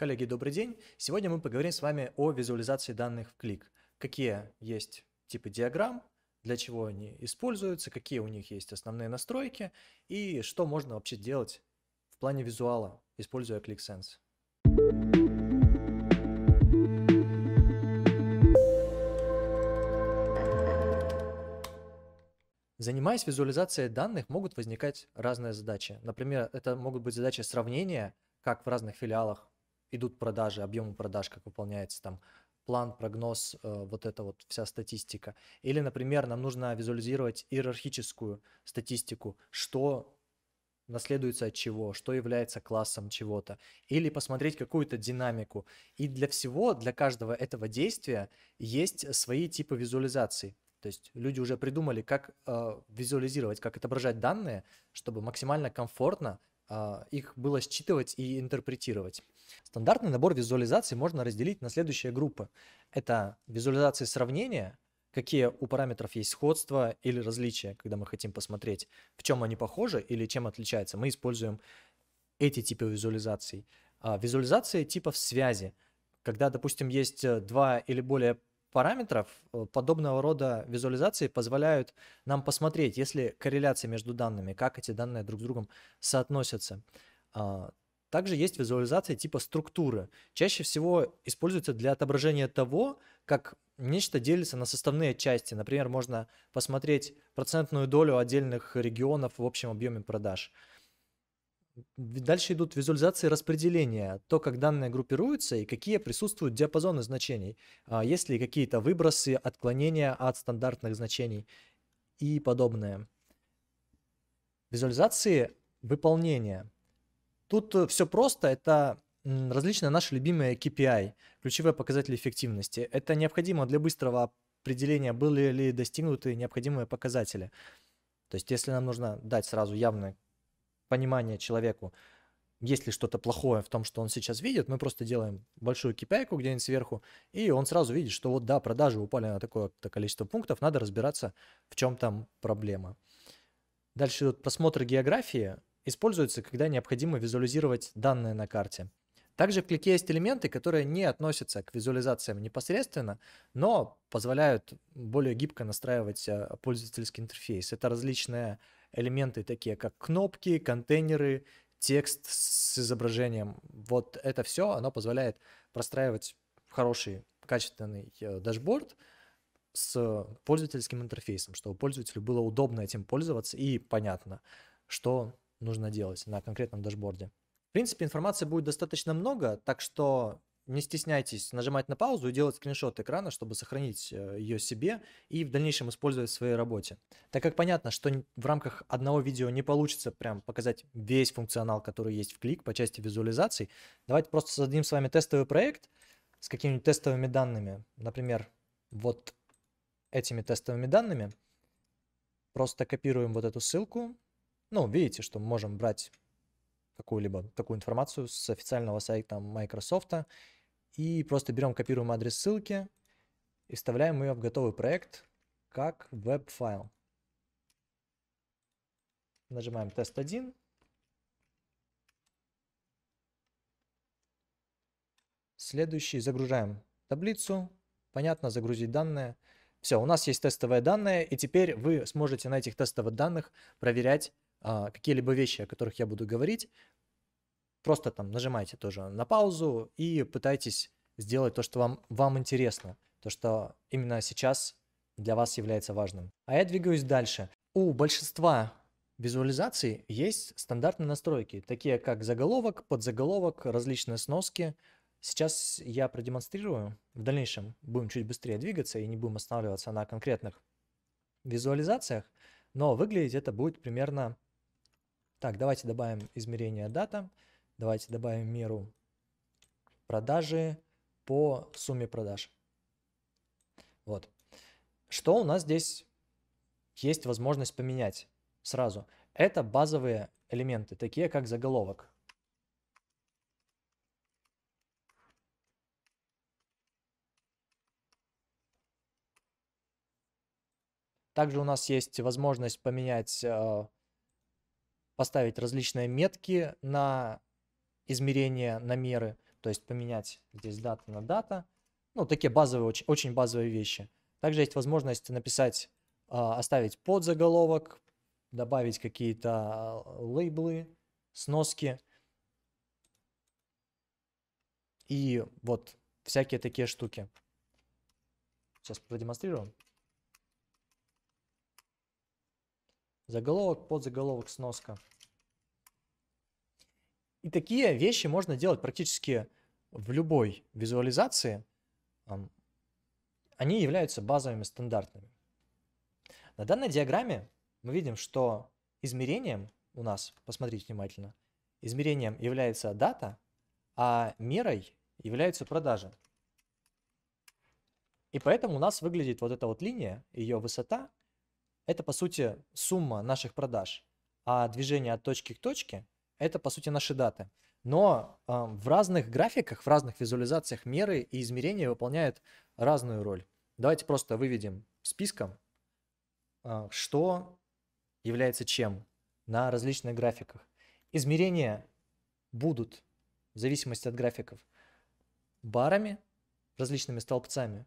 Коллеги, добрый день. Сегодня мы поговорим с вами о визуализации данных в клик. Какие есть типы диаграмм, для чего они используются, какие у них есть основные настройки и что можно вообще делать в плане визуала, используя ClickSense. Занимаясь визуализацией данных, могут возникать разные задачи. Например, это могут быть задачи сравнения, как в разных филиалах идут продажи, объемы продаж, как выполняется там план, прогноз, э, вот эта вот вся статистика. Или, например, нам нужно визуализировать иерархическую статистику, что наследуется от чего, что является классом чего-то, или посмотреть какую-то динамику. И для всего, для каждого этого действия есть свои типы визуализации. То есть люди уже придумали, как э, визуализировать, как отображать данные, чтобы максимально комфортно а, их было считывать и интерпретировать. Стандартный набор визуализаций можно разделить на следующие группы. Это визуализации сравнения, какие у параметров есть сходства или различия, когда мы хотим посмотреть, в чем они похожи или чем отличаются. Мы используем эти типы визуализаций. А, визуализации типов связи, когда, допустим, есть э, два или более параметров э, подобного рода визуализации позволяют нам посмотреть, если корреляция между данными, как эти данные друг с другом соотносятся. А, также есть визуализация типа структуры. Чаще всего используется для отображения того, как нечто делится на составные части. Например, можно посмотреть процентную долю отдельных регионов в общем объеме продаж. Дальше идут визуализации распределения, то, как данные группируются и какие присутствуют диапазоны значений, а, есть ли какие-то выбросы, отклонения от стандартных значений и подобное. Визуализации выполнения. Тут э, все просто, это различные наши любимые KPI, ключевые показатели эффективности. Это необходимо для быстрого определения, были ли достигнуты необходимые показатели. То есть если нам нужно дать сразу явный понимание человеку, есть ли что-то плохое в том, что он сейчас видит, мы просто делаем большую кипяйку где-нибудь сверху, и он сразу видит, что вот да, продажи упали на такое-то количество пунктов, надо разбираться, в чем там проблема. Дальше идут просмотр географии, используется, когда необходимо визуализировать данные на карте. Также в клике есть элементы, которые не относятся к визуализациям непосредственно, но позволяют более гибко настраивать э, пользовательский интерфейс. Это различные элементы такие, как кнопки, контейнеры, текст с изображением. Вот это все, оно позволяет простраивать хороший, качественный э, дашборд с пользовательским интерфейсом, чтобы пользователю было удобно этим пользоваться и понятно, что нужно делать на конкретном дашборде. В принципе, информации будет достаточно много, так что не стесняйтесь нажимать на паузу и делать скриншот экрана, чтобы сохранить э, ее себе и в дальнейшем использовать в своей работе. Так как понятно, что в рамках одного видео не получится прям показать весь функционал, который есть в клик по части визуализаций, давайте просто создадим с вами тестовый проект с какими-нибудь тестовыми данными, например, вот этими тестовыми данными. Просто копируем вот эту ссылку. Ну, видите, что мы можем брать какую-либо такую информацию с официального сайта Microsoft и просто берем, копируем адрес ссылки и вставляем ее в готовый проект как веб-файл. Нажимаем тест 1. Следующий. Загружаем таблицу. Понятно, загрузить данные. Все, у нас есть тестовые данные, и теперь вы сможете на этих тестовых данных проверять а, какие-либо вещи, о которых я буду говорить просто там нажимайте тоже на паузу и пытайтесь сделать то, что вам, вам интересно, то, что именно сейчас для вас является важным. А я двигаюсь дальше. У большинства визуализаций есть стандартные настройки, такие как заголовок, подзаголовок, различные сноски. Сейчас я продемонстрирую. В дальнейшем будем чуть быстрее двигаться и не будем останавливаться на конкретных визуализациях, но выглядеть это будет примерно... Так, давайте добавим измерение дата. Давайте добавим меру продажи по сумме продаж. Вот. Что у нас здесь есть возможность поменять сразу? Это базовые элементы, такие как заголовок. Также у нас есть возможность поменять, э, поставить различные метки на измерения на меры, то есть поменять здесь дата на дата. Ну, такие базовые, очень, очень базовые вещи. Также есть возможность написать, а, оставить подзаголовок, добавить какие-то а, лейблы, сноски. И вот всякие такие штуки. Сейчас продемонстрирую. Заголовок, подзаголовок, сноска. И такие вещи можно делать практически в любой визуализации. Они являются базовыми стандартными. На данной диаграмме мы видим, что измерением у нас, посмотрите внимательно, измерением является дата, а мерой являются продажи. И поэтому у нас выглядит вот эта вот линия, ее высота, это по сути сумма наших продаж, а движение от точки к точке это, по сути, наши даты. Но э, в разных графиках, в разных визуализациях меры и измерения выполняют разную роль. Давайте просто выведем списком, э, что является чем на различных графиках. Измерения будут, в зависимости от графиков, барами, различными столбцами.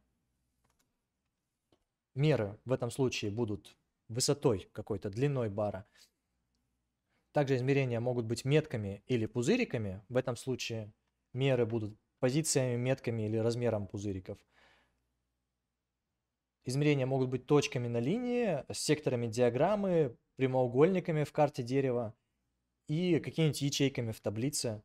Меры в этом случае будут высотой какой-то, длиной бара – также измерения могут быть метками или пузыриками. В этом случае меры будут позициями, метками или размером пузыриков. Измерения могут быть точками на линии, секторами диаграммы, прямоугольниками в карте дерева и какими-нибудь ячейками в таблице.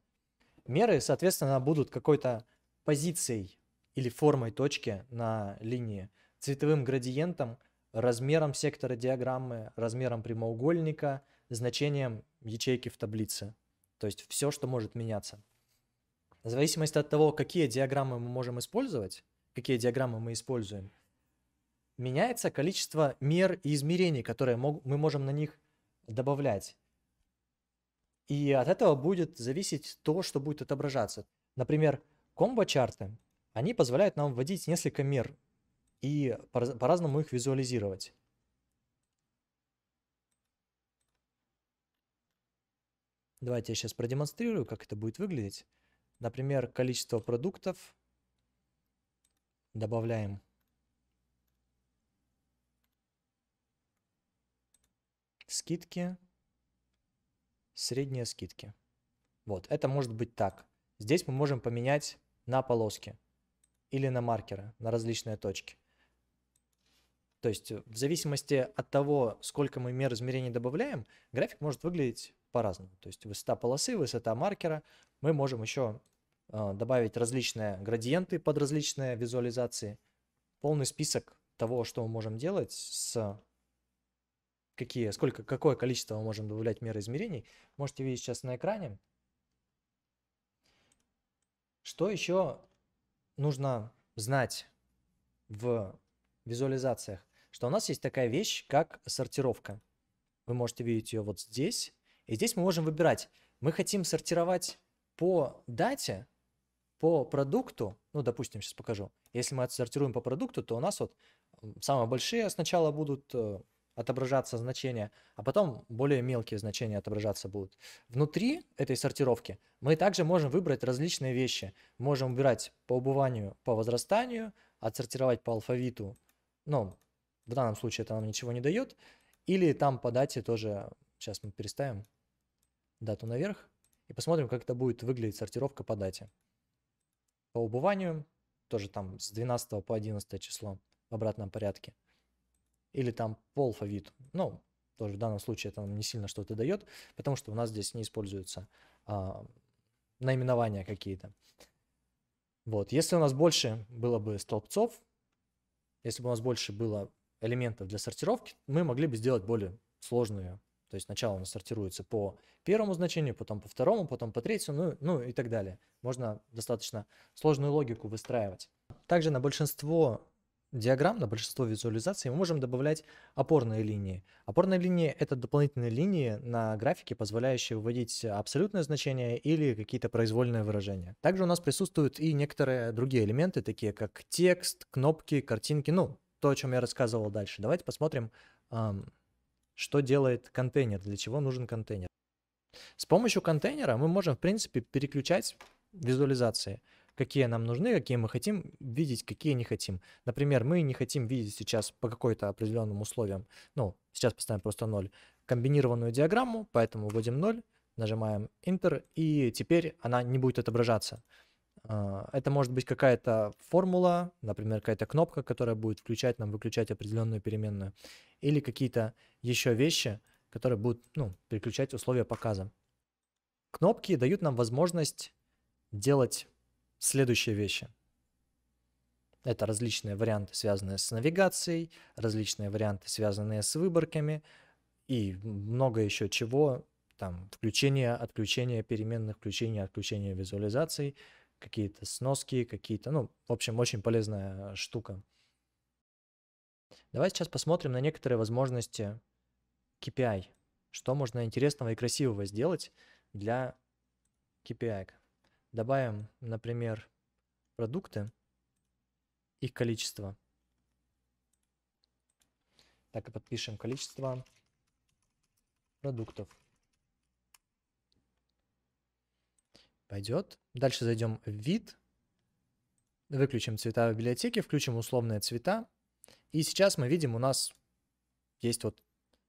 Меры, соответственно, будут какой-то позицией или формой точки на линии, цветовым градиентом, размером сектора диаграммы, размером прямоугольника – значением ячейки в таблице. То есть все, что может меняться. В зависимости от того, какие диаграммы мы можем использовать, какие диаграммы мы используем, меняется количество мер и измерений, которые мы можем на них добавлять. И от этого будет зависеть то, что будет отображаться. Например, комбо-чарты, они позволяют нам вводить несколько мер и по-разному их визуализировать. Давайте я сейчас продемонстрирую, как это будет выглядеть. Например, количество продуктов. Добавляем. Скидки. Средние скидки. Вот, это может быть так. Здесь мы можем поменять на полоски или на маркеры, на различные точки. То есть э, в зависимости от того, сколько мы мер измерений добавляем, график может выглядеть по-разному. То есть высота полосы, высота маркера. Мы можем еще а, добавить различные градиенты под различные визуализации. Полный список того, что мы можем делать с какие, сколько, какое количество мы можем добавлять меры измерений, можете видеть сейчас на экране. Что еще нужно знать в визуализациях? Что у нас есть такая вещь, как сортировка. Вы можете видеть ее вот здесь. И здесь мы можем выбирать. Мы хотим сортировать по дате, по продукту, ну, допустим, сейчас покажу. Если мы отсортируем по продукту, то у нас вот самые большие сначала будут э, отображаться значения, а потом более мелкие значения отображаться будут. Внутри этой сортировки мы также можем выбрать различные вещи. Можем убирать по убыванию, по возрастанию, отсортировать по алфавиту. Но ну, в данном случае это нам ничего не дает. Или там по дате тоже, сейчас мы переставим, дату наверх и посмотрим, как это будет выглядеть сортировка по дате. По убыванию, тоже там с 12 по 11 число в обратном порядке. Или там по алфавиту. Ну, тоже в данном случае это нам не сильно что-то дает, потому что у нас здесь не используются а, наименования какие-то. Вот, если у нас больше было бы столбцов, если бы у нас больше было элементов для сортировки, мы могли бы сделать более сложную то есть сначала он сортируется по первому значению, потом по второму, потом по третьему, ну, ну и так далее. Можно достаточно сложную логику выстраивать. Также на большинство диаграмм, на большинство визуализаций мы можем добавлять опорные линии. Опорные линии — это дополнительные линии на графике, позволяющие выводить абсолютное значение или какие-то произвольные выражения. Также у нас присутствуют и некоторые другие элементы, такие как текст, кнопки, картинки, ну, то, о чем я рассказывал дальше. Давайте посмотрим, что делает контейнер, для чего нужен контейнер. С помощью контейнера мы можем, в принципе, переключать визуализации, какие нам нужны, какие мы хотим видеть, какие не хотим. Например, мы не хотим видеть сейчас по какой-то определенным условиям, ну, сейчас поставим просто 0, комбинированную диаграмму, поэтому вводим 0, нажимаем Enter, и теперь она не будет отображаться. А, это может быть какая-то формула, например, какая-то кнопка, которая будет включать нам, выключать определенную переменную, или какие-то еще вещи, которые будут ну, переключать условия показа. Кнопки дают нам возможность делать следующие вещи. Это различные варианты, связанные с навигацией, различные варианты, связанные с выборками и много еще чего, там, включение, отключение переменных, включение, отключение визуализаций – какие-то сноски, какие-то, ну, в общем, очень полезная э, штука. Давай сейчас посмотрим на некоторые возможности KPI. Что можно интересного и красивого сделать для KPI. Добавим, например, продукты, их количество. Так и подпишем количество продуктов. Пойдет. Дальше зайдем в вид. Выключим цвета в библиотеке, включим условные цвета. И сейчас мы видим, у нас есть вот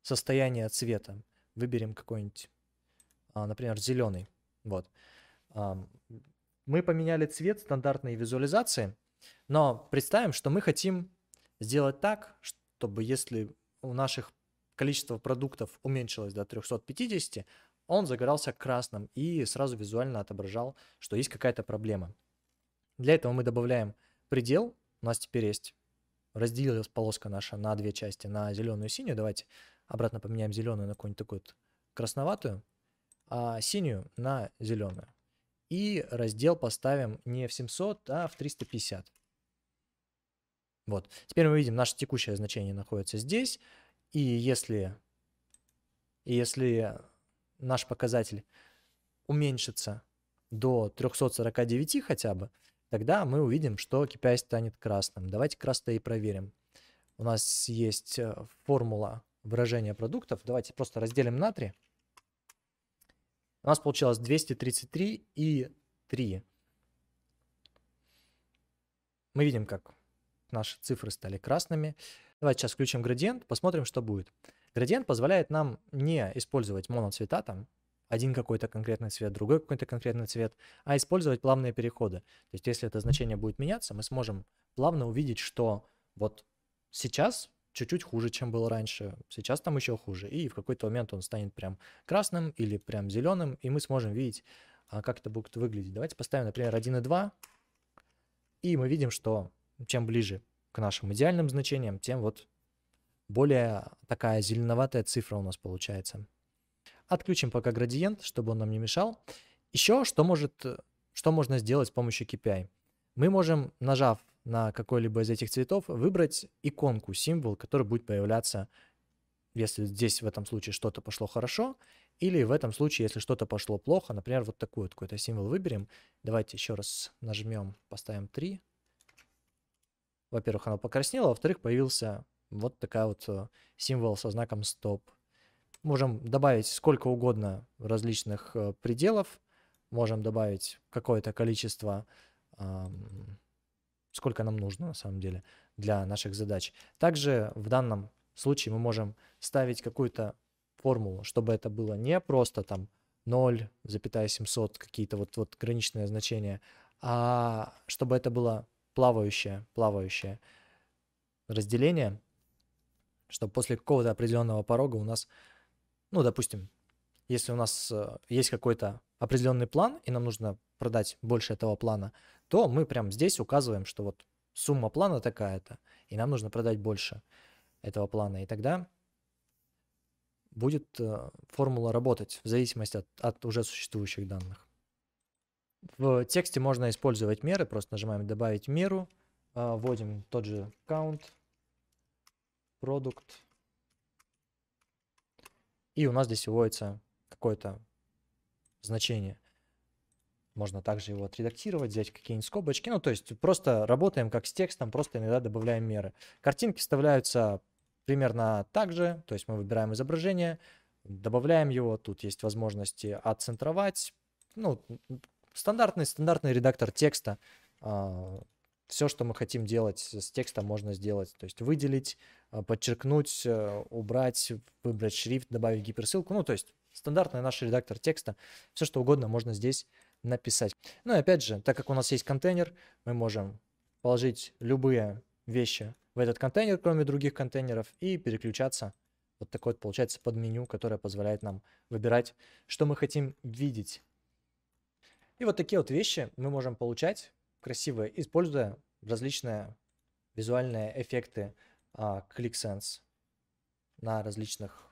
состояние цвета. Выберем какой-нибудь, а, например, зеленый. Вот. Мы поменяли цвет стандартной визуализации, но представим, что мы хотим сделать так, чтобы если у наших количество продуктов уменьшилось до 350, он загорался красным и сразу визуально отображал, что есть какая-то проблема. Для этого мы добавляем предел, у нас теперь есть разделилась полоска наша на две части, на зеленую и синюю. Давайте обратно поменяем зеленую на какую-нибудь такую красноватую, а синюю на зеленую. И раздел поставим не в 700, а в 350. Вот. Теперь мы видим, наше текущее значение находится здесь. И если, если наш показатель уменьшится до 349 хотя бы, тогда мы увидим, что KPI станет красным. Давайте красное и проверим. У нас есть э, формула выражения продуктов. Давайте просто разделим на 3. У нас получилось 233 и 3. Мы видим, как наши цифры стали красными. Давайте сейчас включим градиент, посмотрим, что будет. Градиент позволяет нам не использовать моноцвета, там, один какой-то конкретный цвет, другой какой-то конкретный цвет, а использовать плавные переходы. То есть если это значение будет меняться, мы сможем плавно увидеть, что вот сейчас чуть-чуть хуже, чем было раньше, сейчас там еще хуже, и в какой-то момент он станет прям красным или прям зеленым, и мы сможем видеть, а, как это будет выглядеть. Давайте поставим, например, 1 и 2, и мы видим, что чем ближе к нашим идеальным значениям, тем вот более такая зеленоватая цифра у нас получается. Отключим пока градиент, чтобы он нам не мешал. Еще что, может, что можно сделать с помощью KPI? Мы можем, нажав на какой-либо из этих цветов, выбрать иконку, символ, который будет появляться, если здесь в этом случае что-то пошло хорошо, или в этом случае, если что-то пошло плохо, например, вот такой вот какой-то символ выберем. Давайте еще раз нажмем, поставим 3. Во-первых, оно покраснело, а во-вторых, появился вот такая вот э, символ со знаком стоп. Можем добавить сколько угодно различных э, пределов. Можем добавить какое-то количество, сколько нам нужно на самом деле для наших задач. Также в данном случае мы можем ставить какую-то формулу, чтобы это было не просто там 0,700, какие-то вот, вот граничные значения, а чтобы это было плавающее, плавающее разделение что после какого-то определенного порога у нас, ну, допустим, если у нас э, есть какой-то определенный план, и нам нужно продать больше этого плана, то мы прямо здесь указываем, что вот сумма плана такая-то, и нам нужно продать больше этого плана. И тогда будет э, формула работать в зависимости от, от уже существующих данных. В тексте можно использовать меры, просто нажимаем «Добавить меру», э, вводим тот же count, Продукт. И у нас здесь выводится какое-то значение. Можно также его отредактировать, взять какие-нибудь скобочки. Ну, то есть просто работаем как с текстом, просто иногда добавляем меры. Картинки вставляются примерно так же. То есть мы выбираем изображение, добавляем его. Тут есть возможности отцентровать. Ну, стандартный, стандартный редактор текста. А, все, что мы хотим делать с текстом, можно сделать. То есть выделить, э, подчеркнуть, э, убрать, выбрать шрифт, добавить гиперссылку. Ну, то есть стандартный наш редактор текста. Все, что угодно можно здесь написать. Ну и опять же, так как у нас есть контейнер, мы можем положить любые вещи в этот контейнер, кроме других контейнеров, и переключаться. Вот такой вот получается под меню, которое позволяет нам выбирать, что мы хотим видеть. И вот такие вот вещи мы можем получать красивые, используя различные визуальные эффекты а, ClickSense на различных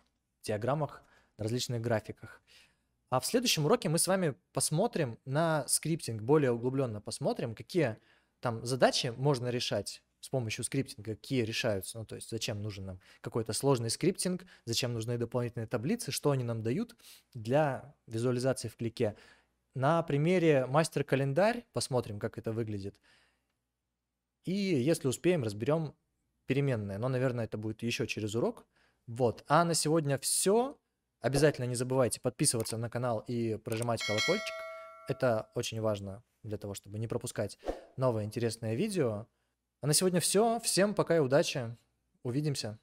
диаграммах, на различных графиках. А в следующем уроке мы с вами посмотрим на скриптинг, более углубленно посмотрим, какие там задачи можно решать с помощью скриптинга, какие решаются, ну то есть зачем нужен нам какой-то сложный скриптинг, зачем нужны дополнительные таблицы, что они нам дают для визуализации в клике на примере мастер-календарь посмотрим, как это выглядит. И если успеем, разберем переменные. Но, наверное, это будет еще через урок. Вот. А на сегодня все. Обязательно не забывайте подписываться на канал и прожимать колокольчик. Это очень важно для того, чтобы не пропускать новое интересное видео. А на сегодня все. Всем пока и удачи. Увидимся.